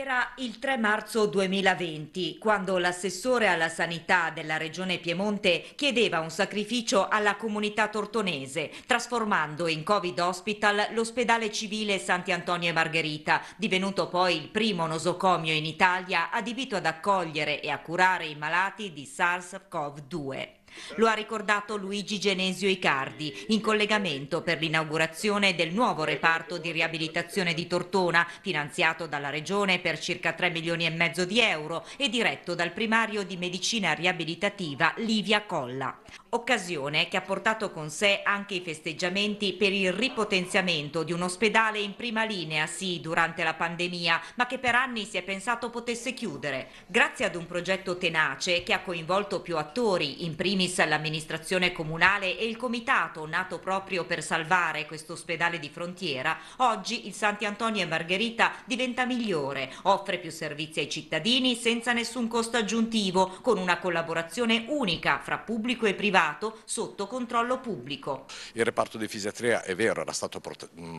Era il 3 marzo 2020 quando l'assessore alla sanità della regione Piemonte chiedeva un sacrificio alla comunità tortonese trasformando in Covid Hospital l'ospedale civile Santi Antonio e Margherita divenuto poi il primo nosocomio in Italia adibito ad accogliere e a curare i malati di SARS-CoV-2. Lo ha ricordato Luigi Genesio Icardi in collegamento per l'inaugurazione del nuovo reparto di riabilitazione di Tortona, finanziato dalla Regione per circa 3 milioni e mezzo di euro e diretto dal primario di medicina riabilitativa Livia Colla. Occasione che ha portato con sé anche i festeggiamenti per il ripotenziamento di un ospedale in prima linea, sì, durante la pandemia, ma che per anni si è pensato potesse chiudere. Grazie ad un progetto tenace che ha coinvolto più attori, in prima primis l'amministrazione comunale e il comitato nato proprio per salvare questo ospedale di frontiera, oggi il Santi Antonio e Margherita diventa migliore, offre più servizi ai cittadini senza nessun costo aggiuntivo, con una collaborazione unica fra pubblico e privato sotto controllo pubblico. Il reparto di fisiatria è vero, era stato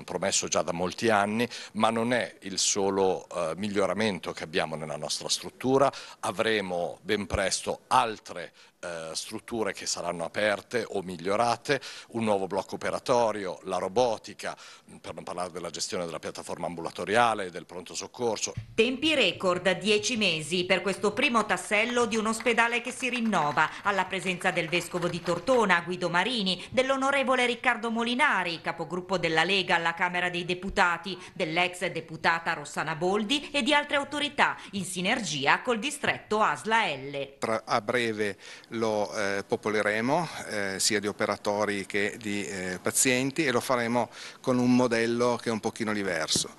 promesso già da molti anni, ma non è il solo eh, miglioramento che abbiamo nella nostra struttura, avremo ben presto altre eh, strutture strutture che saranno aperte o migliorate, un nuovo blocco operatorio, la robotica, per non parlare della gestione della piattaforma ambulatoriale e del pronto soccorso. Tempi record, dieci mesi per questo primo tassello di un ospedale che si rinnova, alla presenza del Vescovo di Tortona, Guido Marini, dell'onorevole Riccardo Molinari, capogruppo della Lega alla Camera dei Deputati, dell'ex deputata Rossana Boldi e di altre autorità, in sinergia col distretto Asla L. A breve lo eh, eh, popoleremo eh, sia di operatori che di eh, pazienti e lo faremo con un modello che è un pochino diverso.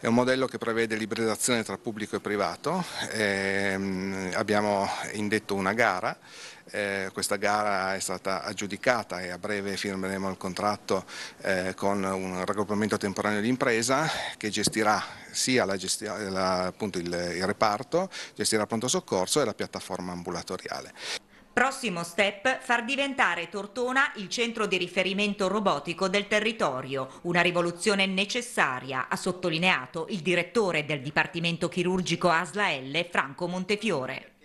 È un modello che prevede l'ibridazione tra pubblico e privato, ehm, abbiamo indetto una gara eh, questa gara è stata aggiudicata e a breve firmeremo il contratto eh, con un raggruppamento temporaneo di impresa che gestirà sia la gesti la, appunto il, il reparto, gestirà il pronto soccorso e la piattaforma ambulatoriale. Prossimo step, far diventare Tortona il centro di riferimento robotico del territorio, una rivoluzione necessaria, ha sottolineato il direttore del Dipartimento Chirurgico ASLA L, Franco Montefiore.